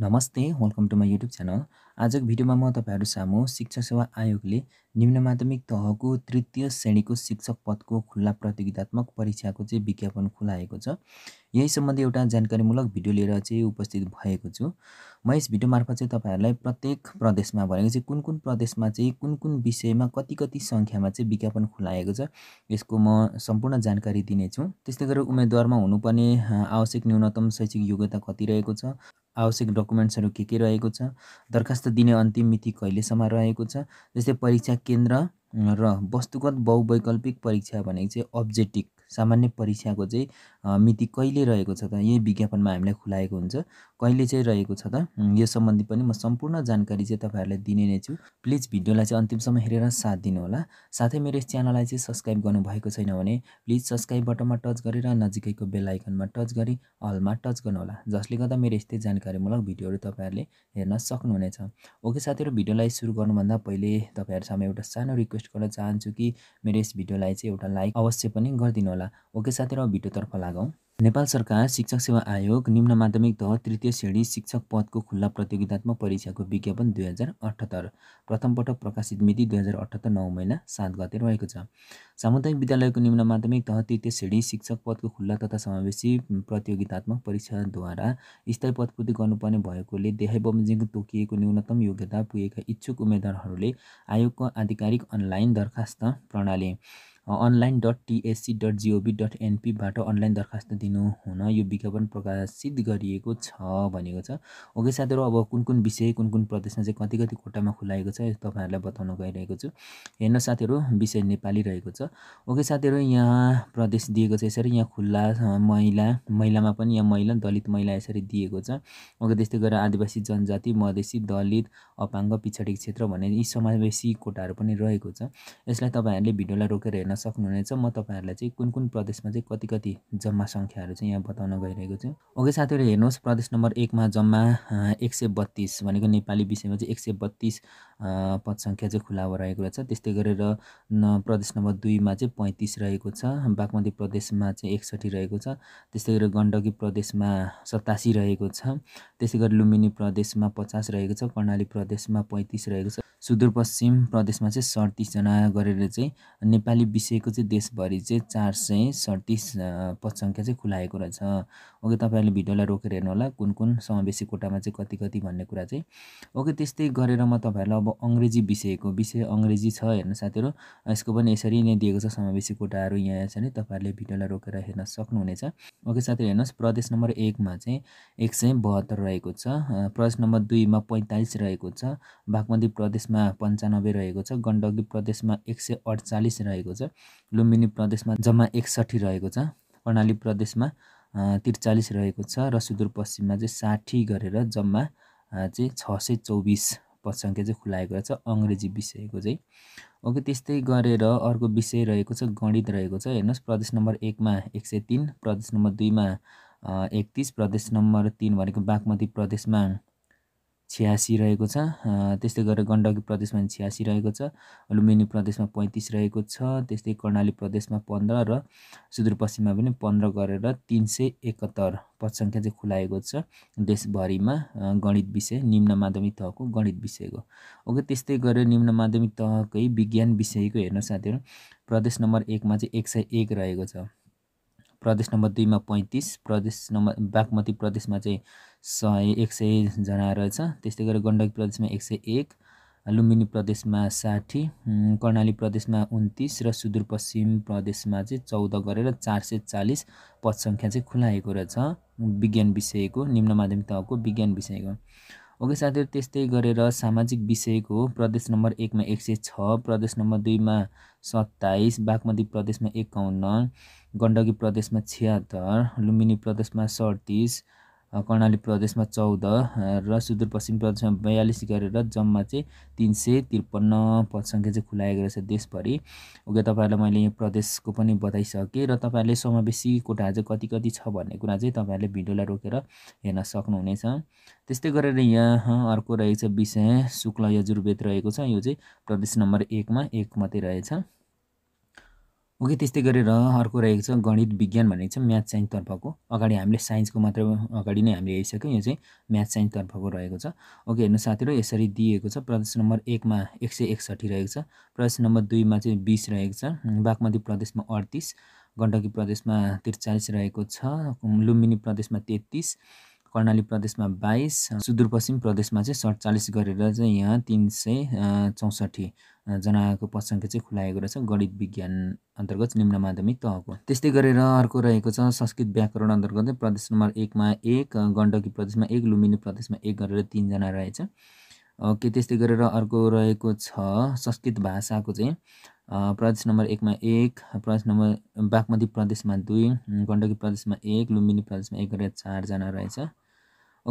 नमस्ते welcome to my YouTube channel आजको भिडियोमा म तपाईँहरू सामु शिक्षा सेवा आयोगले निम्न माध्यमिक तहको तृतीय श्रेणीको शिक्षक पदको खुल्ला प्रतियोगितात्मक परीक्षाको चाहिँ विज्ञापन खुलाएको छ यही सम्बन्धी एउटा जानकारीमूलक भिडियो लिएर चाहिँ उपस्थित भएको छु म यस भिडियो मार्फत चाहिँ तपाईँहरूलाई प्रत्येक प्रदेशमा भनेको चाहिँ कुन कुन प्रदेशमा चाहिँ कुन कुन विषयमा कति कति सङ्ख्यामा चाहिँ विज्ञापन खुलाएको छ यसको म सम्पूर्ण जानकारी दिनेछु त्यस्तै गरेर उम्मेदवारमा हुनुपर्ने आवश्यक न्यूनतम शैक्षिक योग्यता कति रहेको छ आवश्यक डकुमेन्ट्सहरू के के रहेको छ दरखास्त दिने अन्तिम मिति कहिलेसम्म रहेको छ जस्तै परीक्षा केन्द्र र वस्तुगत बहुवैकल्पिक परीक्षा भनेको चाहिँ अब्जेक्टिभ सामान्य परीक्षाको चाहिँ मिति कहिले रहेको छ त यही विज्ञापनमा हामीलाई खुलाएको हुन्छ कहिले चाहिँ रहेको छ त यो सम्बन्धी पनि म सम्पूर्ण जानकारी चाहिँ तपाईँहरूलाई दिने नै छु प्लिज भिडियोलाई चाहिँ अन्तिमसम्म हेरेर साथ दिनुहोला साथै मेरो यस च्यानललाई चाहिँ सब्सक्राइब गर्नुभएको छैन भने प्लिज सब्सक्राइब बटनमा टच गरेर नजिकैको बेल आइकनमा टच गरी हलमा टच गर्नुहोला जसले गर्दा मेरो यस्तै जानकारीमूलक भिडियोहरू तपाईँहरूले हेर्न सक्नुहुनेछ ओके साथीहरू भिडियोलाई सुरु गर्नुभन्दा पहिले तपाईँहरूसँग एउटा सानो रिक्वेस्ट गर्न चाहन्छु कि मेरो यस भिडियोलाई चाहिँ एउटा लाइक अवश्य पनि गरिदिनु होला ओके साथीहरू भिडियोतर्फ लागौँ नेपाल सरकार शिक्षक सेवा आयोग निम्न माध्यमिक तह तृतीय श्रेणी शिक्षक पदको खुल्ला प्रतियोगितात्मक परीक्षाको विज्ञापन दुई हजार अठहत्तर प्रथमपटक प्रकाशित मिति दुई हजार अठहत्तर नौ महिना सात गते रहेको छ सामुदायिक विद्यालयको निम्न माध्यमिक तह तृतीय श्रेणी शिक्षक पदको खुल्ला तथा समावेशी प्रतियोगितात्मक परीक्षाद्वारा स्थायी पदपूर्ति गर्नुपर्ने भएकोले देहाय बमोजिम तोकिएको न्यूनतम योग्यता पुगेका इच्छुक उम्मेद्वारहरूले आयोगको आधिकारिक अनलाइन दरखास्त प्रणाली online dot TSC dot gov dot एनपीबाट अनलाइन दरखास्त दिनु हुन यो विज्ञापन प्रकाशित गरिएको छ भनेको छ ओके साथीहरू अब कुन कुन विषय कुन कुन प्रदेशमा चाहिँ कति कति कोटामा खुलाएको छ यो तपाईँहरूलाई बताउन गइरहेको छु हेर्नु साथीहरू विषय नेपाली रहेको छ ओके साथीहरू यहाँ प्रदेश दिएको छ यसरी यहाँ खुल्ला महिला महिलामा पनि यहाँ महिला दलित महिला यसरी दिएको छ ओके त्यस्तै गरेर आदिवासी जनजाति मधेसी दलित अपाङ्ग पिछडी क्षेत्र भन्ने यी समावेशी कोटाहरू पनि रहेको छ यसलाई तपाईँहरूले भिडियोलाई रोकेर हेर्न सक्नुहुनेछ म तपाईँहरूलाई चाहिँ कुन कुन प्रदेशमा चाहिँ कति कति जम्मा सङ्ख्याहरू चाहिँ यहाँ बताउन गइरहेको छु ओके साथीहरू हेर्नुहोस् प्रदेश नम्बर एकमा जम्मा एक सय बत्तिस भनेको नेपाली विषयमा चाहिँ एक सय बत्तिस पदसङ्ख्या चाहिँ खुला रहेको रहेछ त्यस्तै गरेर प्रदेश नम्बर दुईमा चाहिँ पैँतिस रहेको छ बागमती प्रदेशमा चाहिँ एकसठी रहेको छ त्यस्तै गरेर गण्डकी प्रदेशमा सतासी रहेको छ त्यस्तै गरी लुम्बिनी प्रदेशमा पचास रहेको छ कर्णाली प्रदेशमा पैँतिस रहेको छ सुदूरपश्चिम प्रदेशमा चाहिँ सडतिसजना गरेर चाहिँ नेपाली विषयको चाहिँ देशभरि चाहिँ चार सय सडतिस पदसङ्ख्या चाहिँ खुलाएको रहेछ ओके तपाईँहरूले भिडियोलाई रोकेर हेर्नु होला कुन कुन समावेशी कोटामा चाहिँ कति कति भन्ने कुरा चाहिँ ओके त्यस्तै गरेर म तपाईँहरूलाई अब अङ्ग्रेजी विषयको विषय अङ्ग्रेजी छ हेर्नु साथीहरू यसको पनि यसरी नै दिएको छ समावेशी कोटाहरू यहाँ छ नि तपाईँहरूले भिडियोलाई रोकेर हेर्न सक्नुहुनेछ ओके साथीहरू हेर्नुहोस् प्रदेश नम्बर एकमा चाहिँ एक सय बहत्तर रहेको छ प्रदेश नम्बर दुईमा पैँतालिस रहेको छ बागमती प्रदेशमा पन्चानब्बे रहेको छ गण्डकी प्रदेशमा एक सय अडचालिस रहेको छ लुम्बिनी प्रदेशमा जम्मा एकसट्ठी रहेको छ कर्णाली प्रदेशमा त्रिचालिस रहेको छ र सुदूरपश्चिममा चाहिँ साठी गरेर जम्मा चाहिँ छ सय चौबिस पदसङ्ख्या चाहिँ खुलाएको रहेछ अङ्ग्रेजी विषयको चाहिँ ओके त्यस्तै गरेर अर्को विषय रहेको छ गणित रहेको छ हेर्नुहोस् प्रदेश नम्बर एकमा एक सय तिन प्रदेश नम्बर दुईमा एकतिस प्रदेश नम्बर तिन भनेको बागमती प्रदेशमा छ्यासी रहेको छ त्यस्तै गरेर गण्डकी प्रदेशमा छ्यासी रहेको छ लुम्बिनी प्रदेशमा पैँतिस रहेको छ त्यस्तै कर्णाली प्रदेशमा पन्ध्र र सुदूरपश्चिममा पनि पन्ध्र गरेर तिन सय एकहत्तर पदसङ्ख्या चाहिँ खुलाएको छ देशभरिमा गणित विषय निम्न माध्यमिक तहको गणित विषयको ओके त्यस्तै गरेर निम्न माध्यमिक तहकै विज्ञान विषयको हेर्नु साथीहरू प्रदेश नम्बर एकमा चाहिँ एक सय एक रहेको छ प्रदेश नम्बर दुईमा पैँतिस प्रदेश नम्बर बागमती प्रदेशमा चाहिँ सय एक सयजना रहेछ त्यस्तै गरेर गण्डकी प्रदेशमा एक सय एक लुम्बिनी प्रदेशमा साठी कर्णाली प्रदेशमा उन्तिस र सुदूरपश्चिम प्रदेशमा चाहिँ चौध गरेर चार सय चालिस पदसङ्ख्या चाहिँ खुलाएको रहेछ विज्ञान विषयको निम्न माध्यमिक तहको विज्ञान विषयको ओके साथीहरू त्यस्तै गरेर सामाजिक विषयको प्रदेश नम्बर एकमा एक सय छ प्रदेश नम्बर दुईमा सत्ताइस बागमती प्रदेशमा एकाउन्न गण्डकी प्रदेशमा छिहत्तर लुम्बिनी प्रदेशमा सडतिस कर्णाली प्रदेशमा चौध र सुदूरपश्चिम प्रदेशमा बयालिस गरेर जम्मा चाहिँ तिन सय त्रिपन्न पदसङ्ख्या चाहिँ खुलाएको रहेछ देशभरि ओके तपाईँहरूलाई मैले यो प्रदेशको पनि बताइसकेँ र तपाईँहरूले समावेशी कोटा चाहिँ कति कति छ भन्ने कुरा चाहिँ तपाईँहरूले भिडियोलाई रोकेर हेर्न सक्नुहुनेछ त्यस्तै गरेर यहाँ अर्को रहेछ विषय शुक्ल यजुर्वेद रहेको छ यो चाहिँ प्रदेश नम्बर एकमा एक मात्रै रहेछ ओके त्यस्तै गरेर अर्को रहेको छ गणित विज्ञान भनेको छ म्याथ साइन्सतर्फको अगाडि हामीले साइन्सको मात्र अगाडि नै हामीले हेरिसक्यौँ यो चाहिँ म्याथ साइन्सतर्फको रहेको छ ओके हेर्नु साथीहरू यसरी दिएको छ प्रदेश नम्बर एकमा एक सय एकसठी रहेको छ प्रदेश नम्बर दुईमा चाहिँ बिस रहेको छ बागमती प्रदेशमा अडतिस गण्डकी प्रदेशमा त्रिचालिस रहेको छ लुम्बिनी प्रदेशमा तेत्तिस कर्णाली प्रदेशमा बाइस सुदूरपश्चिम प्रदेशमा चाहिँ सडचालिस गरेर चाहिँ यहाँ तिन सय चौसठी जनाको पदसङ्ख्या चाहिँ खुलाएको रहेछ गणित विज्ञान अन्तर्गत निम्न माध्यमिक तहको त्यस्तै गरेर अर्को रहेको छ संस्कृत व्याकरण अन्तर्गत प्रदेश नम्बर एकमा एक गण्डकी प्रदेशमा एक लुम्बिनी प्रदेशमा एक गरेर तिनजना रहेछ ओके त्यस्तै गरेर अर्को रहेको छ संस्कृत भाषाको चाहिँ प्रदेश नम्बर एकमा एक प्रदेश नम्बर बागमती प्रदेशमा दुई गण्डकी प्रदेशमा एक लुम्बिनी प्रदेशमा एक गरेर चारजना रहेछ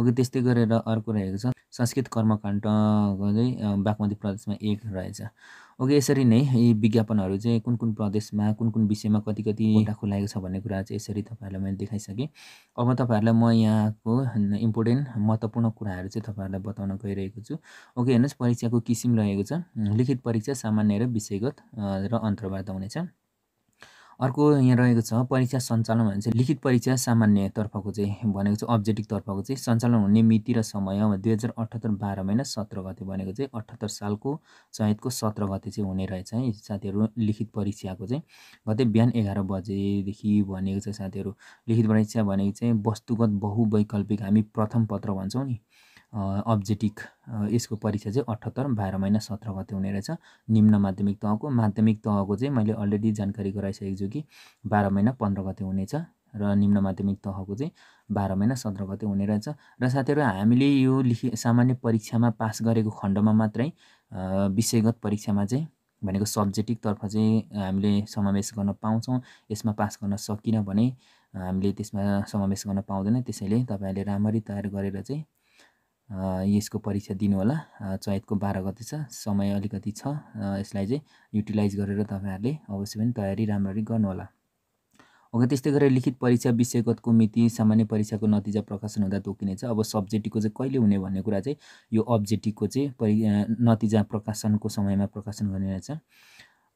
ओके त्यस्तै गरेर अर्को रहेको छ संस्कृत कर्मकाण्ड चाहिँ बागमती प्रदेशमा एक रहेछ ओके यसरी नै यी विज्ञापनहरू चाहिँ कुन कुन प्रदेशमा कुन कुन विषयमा कति कति कतिवटा खुलाएको छ भन्ने कुरा चाहिँ यसरी तपाईँहरूलाई मैले देखाइसकेँ अब तपाईँहरूलाई म यहाँको इम्पोर्टेन्ट महत्त्वपूर्ण कुराहरू चाहिँ तपाईँहरूलाई बताउन गइरहेको छु ओके हेर्नुहोस् परीक्षाको किसिम रहेको छ लिखित परीक्षा सामान्य र विषयगत र अन्तर्वार्ता हुनेछ अर्को यहाँ रहेको छ परीक्षा सञ्चालन भने चाहिँ लिखित परीक्षा सामान्यतर्फको चाहिँ भनेको चाहिँ तर्फको चाहिँ सञ्चालन हुने मिति र समय दुई हजार अठहत्तर बाह्र महिना सत्र गते भनेको चाहिँ अठहत्तर सालको चैतको सत्र गते चाहिँ हुने रहेछ है साथीहरू लिखित परीक्षाको चाहिँ गते बिहान एघार बजेदेखि भनेको छ साथीहरू लिखित परीक्षा भनेको चाहिँ वस्तुगत बहुवैकल्पिक हामी प्रथम पत्र भन्छौँ नि अब्जेक्टिक यसको परीक्षा चाहिँ अठहत्तर बाह्र महिना सत्र गते हुने रहेछ निम्न माध्यमिक तहको माध्यमिक तहको चाहिँ मैले अलरेडी जानकारी गराइसकेको छु कि बाह्र महिना पन्ध्र गते हुनेछ र निम्न माध्यमिक तहको चाहिँ बाह्र महिना सत्र गते हुने रहेछ र साथीहरू हामीले यो लेखि सामान्य परीक्षामा पास गरेको खण्डमा मात्रै विषयगत परीक्षामा चाहिँ भनेको सब्जेक्टिकतर्फ चाहिँ हामीले समावेश गर्न पाउँछौँ यसमा पास गर्न सकिनँ भने हामीले त्यसमा समावेश गर्न पाउँदैन त्यसैले तपाईँहरूले राम्ररी तयार गरेर चाहिँ यसको परीक्षा दिनुहोला चैतको बाह्र गते छ समय अलिकति छ यसलाई चाहिँ युटिलाइज गरेर तपाईँहरूले अवश्य पनि तयारी राम्ररी गर्नुहोला ओके त्यस्तै गरेर लिखित परीक्षा विषयगतको मिति सामान्य परीक्षाको नतिजा प्रकाशन हुँदा तोकिनेछ अब सब्जेक्टिभको चाहिँ कहिले हुने भन्ने कुरा चाहिँ यो अब्जेक्टिभको चाहिँ परि नतिजा प्रकाशनको समयमा प्रकाशन रहेछ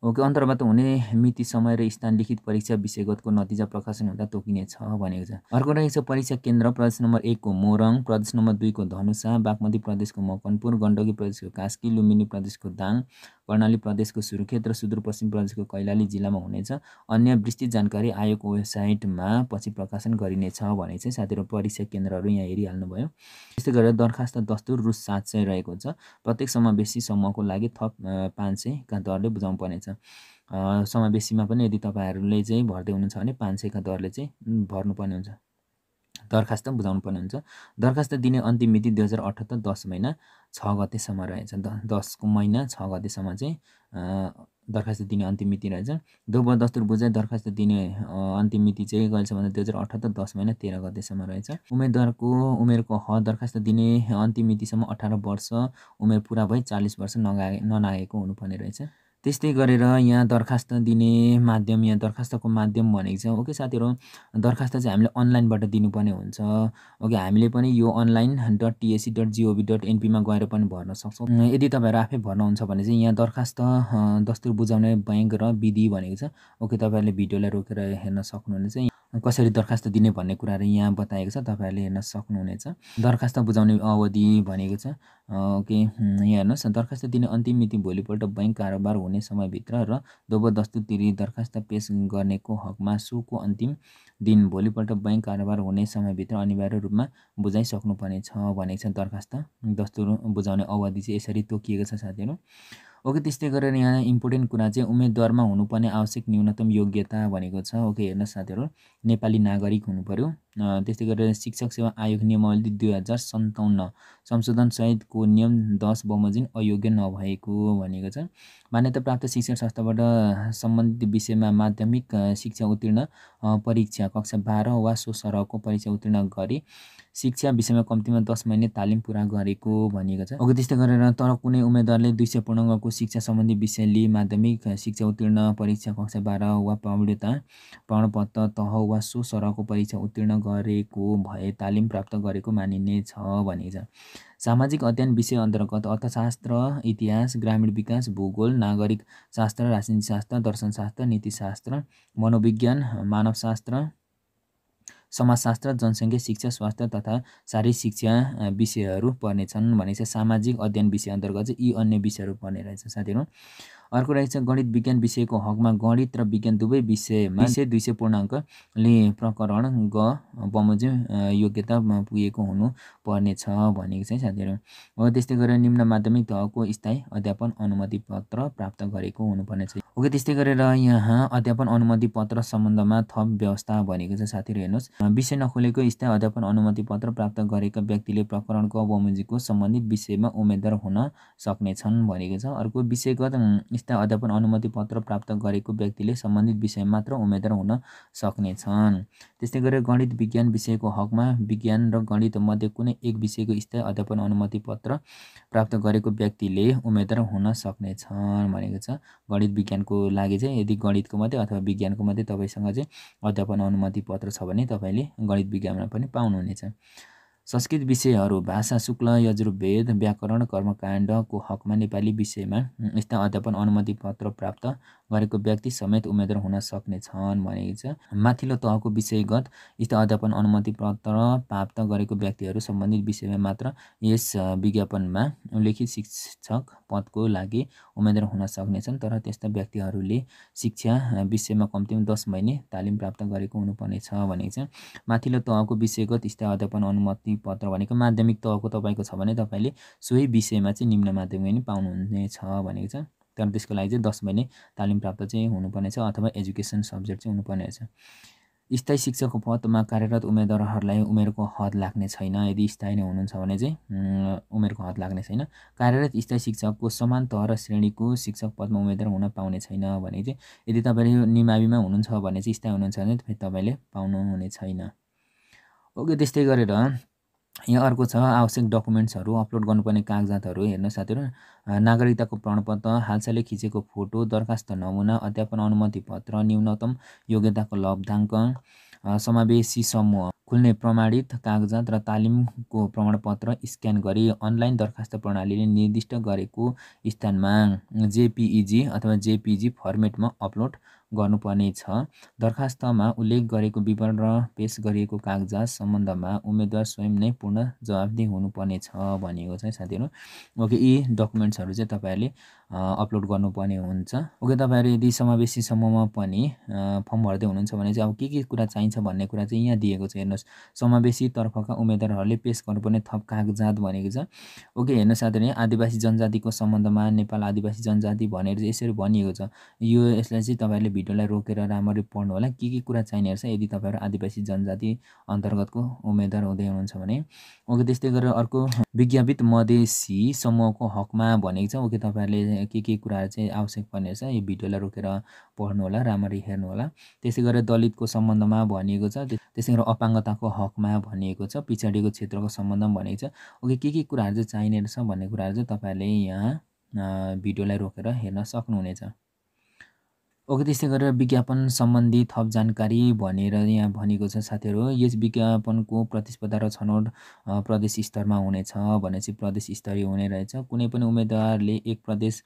ओके अन्तर्वार्ता हुने मिति समय र स्थान लिखित परीक्षा विषयगतको नतिजा प्रकाशन हुँदा तोकिनेछ भनेको छ अर्को रहेको छ परीक्षा केन्द्र प्रदेश नम्बर एकको मोरङ प्रदेश नम्बर दुईको धनुषा बागमती प्रदेशको मकनपुर गण्डकी प्रदेशको कास्की लुम्बिनी प्रदेशको दाङ कर्णाली प्रदेशको सुर्खेत र सुदूरपश्चिम प्रदेशको कैलाली जिल्लामा हुनेछ अन्य विस्तृत जानकारी आयोगको वेबसाइटमा पछि प्रकाशन गरिनेछ भने चाहिँ साथीहरू परीक्षा केन्द्रहरू यहाँ हेरिहाल्नुभयो त्यस्तै गरेर दरखास्त दस्तुर रु सात सय रहेको छ प्रत्येक समावेशी समूहको लागि थप पाँच सयका दरले बुझाउनु पर्नेछ समावेशीमा पनि यदि तपाईँहरूले चाहिँ भर्दै हुनुहुन्छ भने पाँच सयका दरले चाहिँ भर्नुपर्ने हुन्छ दरखास्त बुझाउनु पर्ने हुन्छ दरखास्त दिने अन्तिम मिति दुई हजार अठहत्तर दस महिना छ गतेसम्म रहेछ द दसको महिना छ गतेसम्म चाहिँ दरखास्त दिने अन्तिम मिति रहेछ दोब्बर दस्तुर बुझाइ दरखास्त दिने अन्तिम मिति चाहिँ कहिलेसम्म भन्दा दुई हजार अठहत्तर दस महिना तेह्र गतेसम्म रहेछ उम्मेदवारको उमेरको ह दरखास्त दिने अन्तिम मितिसम्म अठार वर्ष उमेर पुरा भई चालिस वर्ष नगा ननागेको हुनुपर्ने रहेछ त्यस्तै गरेर यहाँ दरखास्त दिने माध्यम यहाँ दरखास्तको माध्यम भनेको छ ओके साथीहरू दरखास्त चाहिँ हामीले अनलाइनबाट दिनुपर्ने हुन्छ ओके हामीले पनि यो online dot TSC dot gov dot एनपीमा गएर पनि भर्न सक्छौँ यदि तपाईँहरू आफै भर्नुहुन्छ भने चाहिँ यहाँ दरखास्त दस्तुर बुझाउने ब्याङ्क र विधि भनेको छ ओके तपाईँहरूले भिडियोलाई रोकेर हेर्न सक्नुहुनेछ कसरी दरखास्त दिने भन्ने कुराहरू यहाँ बताएको छ तपाईँहरूले हेर्न सक्नुहुनेछ दरखास्त बुझाउने अवधि भनेको छ के यहाँ हेर्नुहोस् दरखास्त दिने अन्तिम मिति भोलिपल्ट बैङ्क कारोबार हुने समयभित्र र दोबदस्तु तिरी दरखास्त पेस गर्नेको हकमा सुको अन्तिम दिन भोलिपल्ट बैङ्क कारोबार हुने समयभित्र अनिवार्य रूपमा बुझाइसक्नुपर्ने छ भनेको छ दरखास्त दस्तुर बुझाउने अवधि चाहिँ यसरी तोकिएको छ साथीहरू ओके त्यस्तै गरेर यहाँ इम्पोर्टेन्ट कुरा चाहिँ उम्मेदवारमा हुनुपर्ने आवश्यक न्यूनतम योग्यता भनेको छ ओके हेर्नुहोस् साथीहरू नेपाली नागरिक हुनुपऱ्यो त्यस्तै गरेर शिक्षक सेवा आयोग नियमावली दुई हजार सन्ताउन्न संशोधन सहितको नियम दस बमोजिन अयोग्य नभएको भनेको छ मान्यता प्राप्त शिक्षण संस्थाबाट सम्बन्धित विषयमा माध्यमिक शिक्षा उत्तीर्ण परीक्षा कक्षा बाह्र वा सो सरहको परीक्षा उत्तीर्ण गरी शिक्षा विषयमा कम्तीमा दस महिने तालिम पुरा गरेको भनिएको छ अब त्यस्तै गरेर तर कुनै उम्मेद्वारले दुई सय पूर्णको शिक्षा सम्बन्धी विषय लिई माध्यमिक शिक्षा उत्तीर्ण परीक्षा कक्षा बाह्र वा पौडेता प्रमाणपत्र तह वा सो सरहको परीक्षा उत्तीर्ण गरेको भए तालिम प्राप्त गरेको छ मानिनेछ छ सामाजिक अध्ययन विषय अन्तर्गत अर्थशास्त्र इतिहास ग्रामीण विकास भूगोल नागरिक शास्त्र राजनीतिशास्त्र दर्शनशास्त्र नीतिशास्त्र मनोविज्ञान मानवशास्त्र समाजशास्त्र जनसङ्ख्या शिक्षा स्वास्थ्य तथा शारीरिक शिक्षा विषयहरू पर्नेछन् भने चाहिँ सामाजिक अध्ययन विषय अन्तर्गत चाहिँ यी अन्य विषयहरू पर्ने रहेछ साथीहरू अर्को रहेछ गणित विज्ञान विषयको हकमा गणित र विज्ञान दुवै विषयमा विषय दुई सय पूर्णाङ्कले प्रकरण ग बमोजिम योग्यता पुगेको हुनुपर्नेछ भनेको छ साथीहरू हो त्यस्तै गरेर निम्न माध्यमिक तहको स्थायी अध्यापन अनुमति पत्र प्राप्त गरेको हुनुपर्नेछ ओके त्यस्तै गरेर यहाँ अध्यापन अनुमति पत्र सम्बन्धमा थप व्यवस्था भनेको छ साथीहरू हेर्नुहोस् विषय नखोलेको स्थायी अध्यापन अनुमति पत्र प्राप्त गरेका व्यक्तिले प्रकरणको बमोजीको सम्बन्धित विषयमा उम्मेद्वार हुन सक्नेछन् भनेको छ अर्को विषयगत यस्ता अध्यापन अनुमति पत्र प्राप्त गरेको व्यक्तिले सम्बन्धित विषय मात्र उम्मेद्वार हुन सक्नेछन् त्यस्तै गरेर गणित विज्ञान विषयको हकमा विज्ञान र गणितमध्ये कुनै एक विषयको स्थायी अध्यापन अनुमति पत्र प्राप्त गरेको व्यक्तिले उम्मेद्वार हुन सक्नेछन् भनेको छ गणित विज्ञानको लागि चाहिँ यदि गणितको मात्रै अथवा विज्ञानको मात्रै तपाईँसँग चाहिँ अध्यापन अनुमति पत्र छ भने तपाईँले गणित विज्ञानमा पनि पाउनुहुनेछ संस्कृत विषयहरू भाषा शुक्ल यजुर्वेद व्याकरण कर्मकाण्डको हकमा नेपाली विषयमा यस्ता अध्यापन अनुमति पत्र प्राप्त गरेको व्यक्ति समेत उम्मेद्वार हुन सक्ने छन् भनेको छ माथिल्लो तहको विषयगत इष्ट अध्यापन अनुमति पत्र प्राप्त गरेको व्यक्तिहरू सम्बन्धित विषयमा मात्र यस विज्ञापनमा उल्लेखित शिक्षक पदको लागि उम्मेद्वार हुन सक्नेछन् तर त्यस्ता व्यक्तिहरूले शिक्षा विषयमा कम्तीमा दस महिने तालिम प्राप्त गरेको हुनुपर्ने छ भनेको छ माथिल्लो तहको विषयगत इष्ट अध्यापन अनुमति पत्र भनेको माध्यमिक तहको तपाईँको छ भने तपाईँले सोही विषयमा चाहिँ निम्न माध्यमिक पनि पाउनुहुनेछ भनेको छ तर त्यसको लागि चाहिँ दस महिने तालिम प्राप्त चाहिँ हुनुपर्नेछ अथवा एजुकेसन सब्जेक्ट चाहिँ हुनुपर्नेछ स्थायी शिक्षकको पदमा कार्यरत उम्मेदवारहरूलाई उमेरको हद लाग्ने छैन यदि स्थायी नै हुनुहुन्छ भने चाहिँ उमेरको हद लाग्ने छैन कार्यरत स्थायी शिक्षकको समान तह र श्रेणीको शिक्षक पदमा उम्मेदवार हुन पाउने छैन भने चाहिँ यदि तपाईँले निमाविमा हुनुहुन्छ भने चाहिँ स्थायी हुनुहुन्छ भने फेरि तपाईँले पाउनुहुने छैन ओके त्यस्तै गरेर यहाँ अर्को छ आवश्यक डकुमेन्ट्सहरू अपलोड गर्नुपर्ने कागजातहरू हेर्न साथीहरू नागरिकताको प्रमाणपत्र हालसालै खिचेको फोटो दरखास्त नमुना अध्यापन अनुमति पत्र न्यूनतम योग्यताको लब्धाङ्क समावेशी समूह खुल्ने प्रमाणित कागजात र तालिमको प्रमाणपत्र स्क्यान गरी अनलाइन दरखास्त प्रणालीले निर्दिष्ट गरेको स्थानमा जेपिइजी अथवा जेपिजी फर्मेटमा अपलोड गर्नुपर्ने छ दरखास्तमा उल्लेख गरेको विवरण र पेस गरिएको कागजात सम्बन्धमा उम्मेद्वार स्वयं नै पूर्ण जवाबदेही हुनुपर्ने छ भनेको छ साथीहरू ओके यी डकुमेन्ट्सहरू चाहिँ तपाईँहरूले अपलोड गर्नुपर्ने हुन्छ ओके तपाईँहरू यदि समावेशी समूहमा पनि फर्म भर्दै हुनुहुन्छ भने चाहिँ अब के के कुरा चाहिन्छ भन्ने कुरा चाहिँ यहाँ दिएको छ हेर्नुहोस् समावेशी तर्फका उम्मेदवारहरूले पेस गर्नुपर्ने थप कागजात भनेको छ ओके हेर्नुहोस् साथीहरू आदिवासी जनजातिको सम्बन्धमा नेपाल आदिवासी जनजाति भनेर चाहिँ यसरी भनिएको छ यो यसलाई चाहिँ तपाईँहरूले भिडियोलाई रोकेर राम्ररी पढ्नु होला के के कुरा चाहिने रहेछ यदि तपाईँहरू आदिवासी जनजाति अन्तर्गतको उम्मेद्वार हुँदै हुनुहुन्छ भने ओके त्यस्तै गरेर अर्को विज्ञापित मधेसी समूहको हकमा भनेको छ ओके तपाईँहरूले के के कुराहरू चाहिँ आवश्यक पर्ने रहेछ यो भिडियोलाई रोकेर पढ्नु होला राम्ररी हेर्नु होला त्यसै गरेर दलितको सम्बन्धमा भनिएको छ त्यसै गरेर अपाङ्गताको हकमा भनिएको छ पछाडिको क्षेत्रको सम्बन्धमा भनेको छ ओके के के कुराहरू चाहिँ चाहिने रहेछ भन्ने कुराहरू चाहिँ तपाईँहरूले यहाँ भिडियोलाई रोकेर हेर्न सक्नुहुनेछ ओके त्यस्तै गरेर विज्ञापन सम्बन्धी थप जानकारी भनेर यहाँ भनेको छ साथीहरू यस विज्ञापनको प्रतिस्पर्धा र छनौट प्रदेश स्तरमा हुनेछ भने चाहिँ प्रदेश स्तरीय हुने रहेछ कुनै पनि उम्मेदवारले एक प्रदेश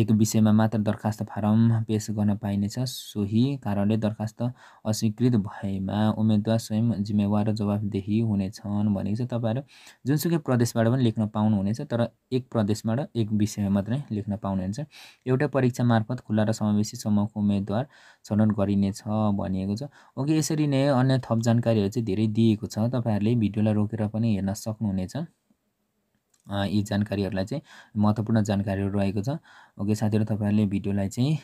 एक विषयमा मात्र दरखास्त फारम पेस गर्न पाइनेछ सोही कारणले दरखास्त अस्वीकृत भएमा उम्मेदवार स्वयं जिम्मेवार र जवाबदेही हुनेछन् भनेको छ तपाईँहरू जुनसुकै प्रदेशबाट पनि लेख्न पाउनुहुनेछ तर एक प्रदेशबाट एक विषयमा मात्रै लेख्न पाउनुहुन्छ एउटा परीक्षा मार्फत खुल्ला र समावेशी समूह उम्मेदवार छनौट गरिनेछ भनिएको छ ओके यसरी नै अन्य थप जानकारीहरू चाहिँ धेरै दिएको छ तपाईँहरूले भिडियोलाई रोकेर पनि हेर्न सक्नुहुनेछ यी जानकारीहरूलाई चाहिँ महत्त्वपूर्ण जानकारीहरू रहेको छ ओके साथीहरू तपाईँहरूले भिडियोलाई चाहिँ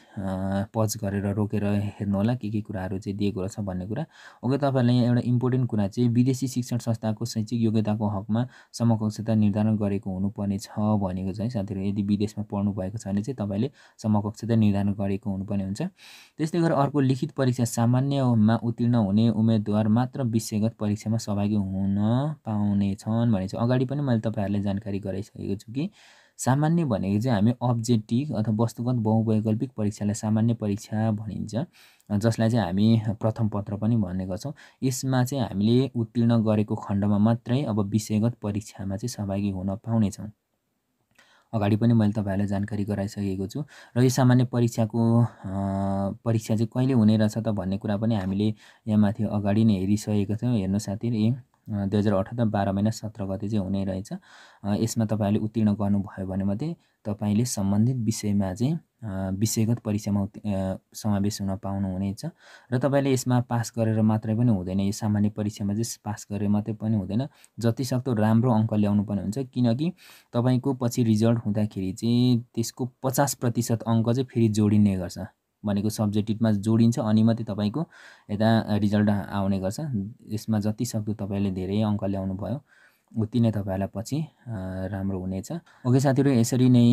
पज गरेर रोकेर हेर्नुहोला के के कुराहरू चाहिँ दिएको रहेछ भन्ने कुरा ओके तपाईँहरूले एउटा इम्पोर्टेन्ट कुरा चाहिँ विदेशी शिक्षण संस्थाको शैक्षिक योग्यताको हकमा समकक्षता निर्धारण गरेको हुनुपर्ने छ भनेको छ है साथीहरू यदि विदेशमा पढ्नु भएको छ भने चाहिँ तपाईँले समकक्षता निर्धारण गरेको हुनुपर्ने हुन्छ त्यस्तै गरेर अर्को लिखित परीक्षा सामान्यमा उत्तीर्ण हुने उम्मेद्वार मात्र विषयगत परीक्षामा सहभागी हुन पाउनेछन् भने चाहिँ अगाडि पनि मैले तपाईँहरूलाई जानकारी जानकारी गराइसकेको छु कि सामान्य भनेको चाहिँ हामी अब्जेक्टिभ अथवा वस्तुगत बहुवैकल्पिक परीक्षालाई सामान्य परीक्षा भनिन्छ जसलाई चाहिँ हामी प्रथम पत्र पनि भन्ने गर्छौँ यसमा चाहिँ हामीले उत्तीर्ण गरेको खण्डमा मात्रै अब विषयगत परीक्षामा चाहिँ सहभागी हुन पाउनेछौँ अगाडि पनि मैले तपाईँहरूलाई जानकारी गराइसकेको छु र यो सामान्य परीक्षाको परीक्षा चाहिँ कहिले हुने रहेछ त भन्ने कुरा पनि हामीले यहाँ माथि अगाडि नै हेरिसकेको छौँ हेर्नु साथी दुई हजार अठार बाह्र महिना सत्र गते चाहिँ हुने रहेछ यसमा तपाईँहरूले उत्तीर्ण गर्नुभयो भने मात्रै तपाईँले सम्बन्धित विषयमा चाहिँ विषयगत परीक्षामा समावेश हुन पाउनुहुनेछ र तपाईँले यसमा पास गरेर मात्रै पनि हुँदैन यो सामान्य परीक्षामा चाहिँ पास गरेर मात्रै पनि हुँदैन जतिसक्दो राम्रो अङ्क ल्याउनु पर्ने हुन्छ किनकि तपाईँको पछि रिजल्ट हुँदाखेरि चाहिँ त्यसको पचास प्रतिशत अङ्क चाहिँ फेरि जोडिने गर्छ भनेको सब्जेक्टिभमा जोडिन्छ अनि मात्रै तपाईँको यता रिजल्ट आउने गर्छ यसमा जति सक्दो तपाईँले धेरै अङ्क ल्याउनु भयो उति नै तपाईँहरूलाई पछि राम्रो हुनेछ ओके साथीहरू यसरी नै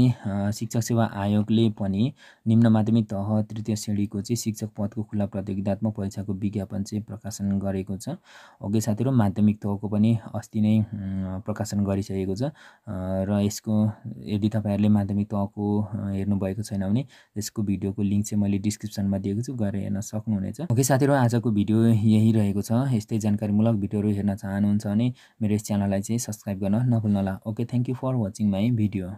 शिक्षक सेवा आयोगले पनि निम्न माध्यमिक तह तृतीय श्रेणीको चाहिँ शिक्षक पदको खुला प्रतियोगितात्मक परीक्षाको विज्ञापन चाहिँ प्रकाशन गरेको छ ओके साथीहरू माध्यमिक तहको पनि अस्ति नै प्रकाशन गरिसकेको छ र यसको यदि तपाईँहरूले माध्यमिक तहको हेर्नुभएको छैन भने यसको भिडियोको लिङ्क चाहिँ मैले डिस्क्रिप्सनमा दिएको छु गएर हेर्न सक्नुहुनेछ ओके साथीहरू आजको भिडियो यही रहेको छ यस्तै जानकारीमूलक भिडियोहरू हेर्न चाहनुहुन्छ भने मेरो यस च्यानललाई चाहिँ सब्सक्राइब गर्न नभुल्नुहोला okay thank you for watching my video